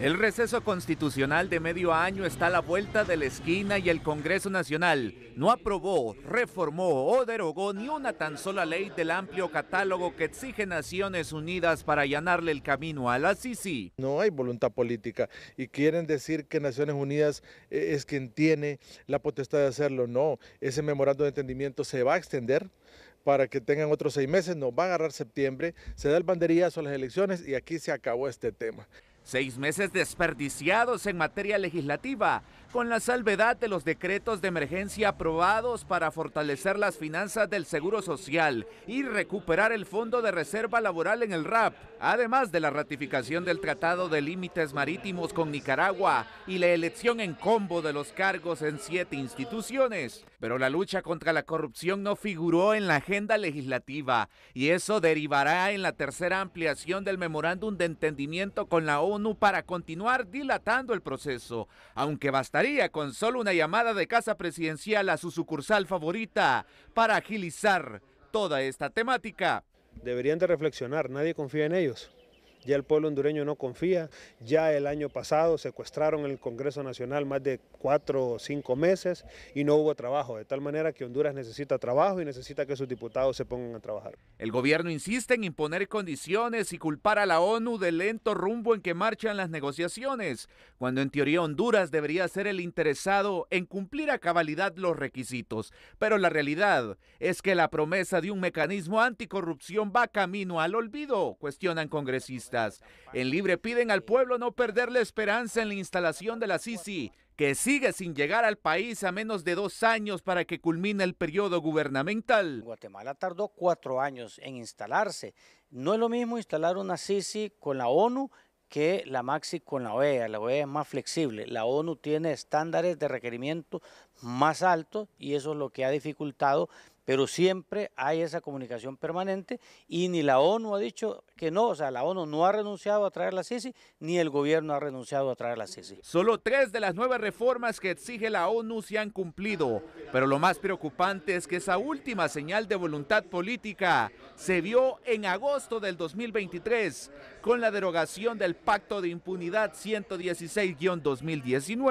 El receso constitucional de medio año está a la vuelta de la esquina y el Congreso Nacional no aprobó, reformó o derogó ni una tan sola ley del amplio catálogo que exige Naciones Unidas para allanarle el camino a la Sisi. No hay voluntad política y quieren decir que Naciones Unidas eh, es quien tiene la potestad de hacerlo. No, ese memorando de entendimiento se va a extender para que tengan otros seis meses, nos va a agarrar septiembre, se da el banderillazo a las elecciones y aquí se acabó este tema. Seis meses desperdiciados en materia legislativa, con la salvedad de los decretos de emergencia aprobados para fortalecer las finanzas del Seguro Social y recuperar el Fondo de Reserva Laboral en el RAP, además de la ratificación del Tratado de Límites Marítimos con Nicaragua y la elección en combo de los cargos en siete instituciones. Pero la lucha contra la corrupción no figuró en la agenda legislativa y eso derivará en la tercera ampliación del memorándum de entendimiento con la ONU para continuar dilatando el proceso, aunque bastaría con solo una llamada de casa presidencial a su sucursal favorita para agilizar toda esta temática. Deberían de reflexionar, nadie confía en ellos ya el pueblo hondureño no confía, ya el año pasado secuestraron el Congreso Nacional más de cuatro o cinco meses y no hubo trabajo, de tal manera que Honduras necesita trabajo y necesita que sus diputados se pongan a trabajar. El gobierno insiste en imponer condiciones y culpar a la ONU del lento rumbo en que marchan las negociaciones, cuando en teoría Honduras debería ser el interesado en cumplir a cabalidad los requisitos, pero la realidad es que la promesa de un mecanismo anticorrupción va camino al olvido, cuestionan congresistas. En Libre piden al pueblo no perder la esperanza en la instalación de la Sisi, que sigue sin llegar al país a menos de dos años para que culmine el periodo gubernamental. Guatemala tardó cuatro años en instalarse. No es lo mismo instalar una Sisi con la ONU que la Maxi con la OEA. La OEA es más flexible. La ONU tiene estándares de requerimiento más altos y eso es lo que ha dificultado pero siempre hay esa comunicación permanente y ni la ONU ha dicho que no, o sea, la ONU no ha renunciado a traer la CICI, ni el gobierno ha renunciado a traer la CICI. Solo tres de las nueve reformas que exige la ONU se han cumplido, pero lo más preocupante es que esa última señal de voluntad política se vio en agosto del 2023 con la derogación del Pacto de Impunidad 116-2019.